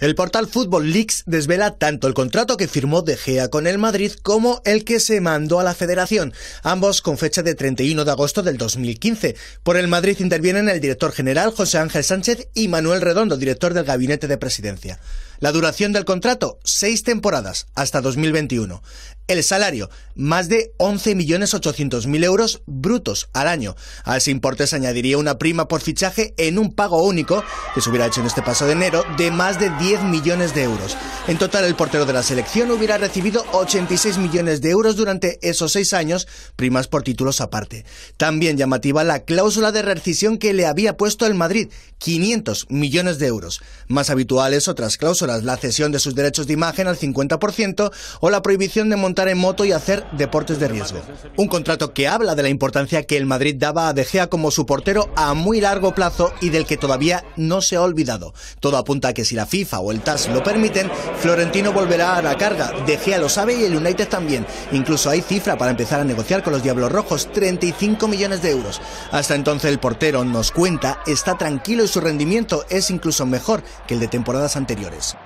El portal Fútbol Leaks desvela tanto el contrato que firmó De Gea con el Madrid como el que se mandó a la federación, ambos con fecha de 31 de agosto del 2015. Por el Madrid intervienen el director general José Ángel Sánchez y Manuel Redondo, director del Gabinete de Presidencia. La duración del contrato, seis temporadas, hasta 2021. El salario, más de 11.800.000 euros brutos al año. A ese importe se añadiría una prima por fichaje en un pago único, que se hubiera hecho en este paso de enero, de más de 10 millones de euros. En total, el portero de la selección hubiera recibido 86 millones de euros durante esos seis años, primas por títulos aparte. También llamativa la cláusula de rescisión que le había puesto el Madrid, 500 millones de euros. Más habituales otras cláusulas la cesión de sus derechos de imagen al 50% o la prohibición de montar en moto y hacer deportes de riesgo. Un contrato que habla de la importancia que el Madrid daba a De Gea como su portero a muy largo plazo y del que todavía no se ha olvidado. Todo apunta a que si la FIFA o el TAS lo permiten, Florentino volverá a la carga. De Gea lo sabe y el United también. Incluso hay cifra para empezar a negociar con los Diablos Rojos, 35 millones de euros. Hasta entonces el portero, nos cuenta, está tranquilo y su rendimiento es incluso mejor que el de temporadas anteriores.